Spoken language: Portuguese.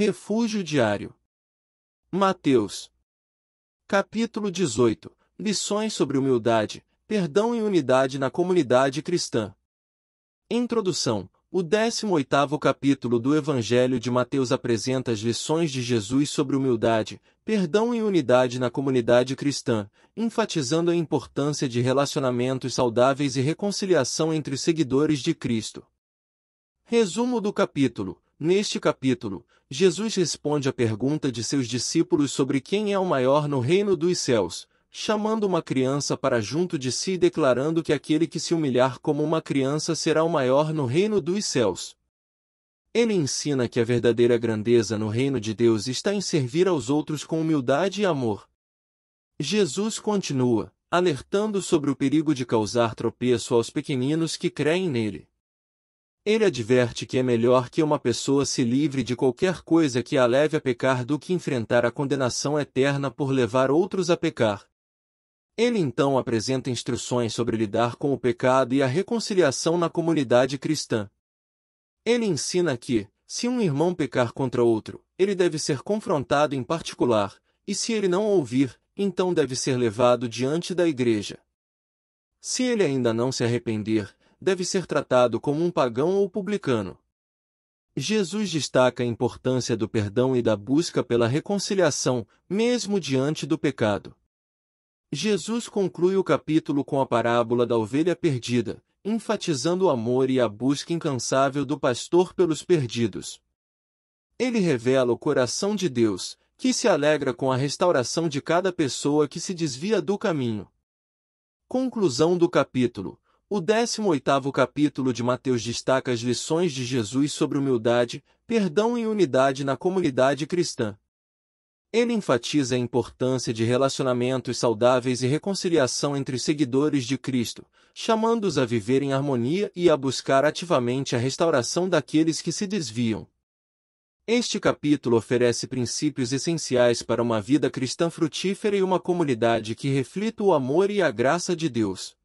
Refúgio diário. Mateus. Capítulo 18. Lições sobre humildade, perdão e unidade na comunidade cristã. Introdução. O 18º capítulo do Evangelho de Mateus apresenta as lições de Jesus sobre humildade, perdão e unidade na comunidade cristã, enfatizando a importância de relacionamentos saudáveis e reconciliação entre seguidores de Cristo. Resumo do capítulo Neste capítulo, Jesus responde à pergunta de seus discípulos sobre quem é o maior no reino dos céus, chamando uma criança para junto de si e declarando que aquele que se humilhar como uma criança será o maior no reino dos céus. Ele ensina que a verdadeira grandeza no reino de Deus está em servir aos outros com humildade e amor. Jesus continua, alertando sobre o perigo de causar tropeço aos pequeninos que creem nele. Ele adverte que é melhor que uma pessoa se livre de qualquer coisa que a leve a pecar do que enfrentar a condenação eterna por levar outros a pecar. Ele então apresenta instruções sobre lidar com o pecado e a reconciliação na comunidade cristã. Ele ensina que, se um irmão pecar contra outro, ele deve ser confrontado em particular, e se ele não ouvir, então deve ser levado diante da igreja. Se ele ainda não se arrepender, deve ser tratado como um pagão ou publicano. Jesus destaca a importância do perdão e da busca pela reconciliação, mesmo diante do pecado. Jesus conclui o capítulo com a parábola da ovelha perdida, enfatizando o amor e a busca incansável do pastor pelos perdidos. Ele revela o coração de Deus, que se alegra com a restauração de cada pessoa que se desvia do caminho. Conclusão do capítulo o 18º capítulo de Mateus destaca as lições de Jesus sobre humildade, perdão e unidade na comunidade cristã. Ele enfatiza a importância de relacionamentos saudáveis e reconciliação entre seguidores de Cristo, chamando-os a viver em harmonia e a buscar ativamente a restauração daqueles que se desviam. Este capítulo oferece princípios essenciais para uma vida cristã frutífera e uma comunidade que reflita o amor e a graça de Deus.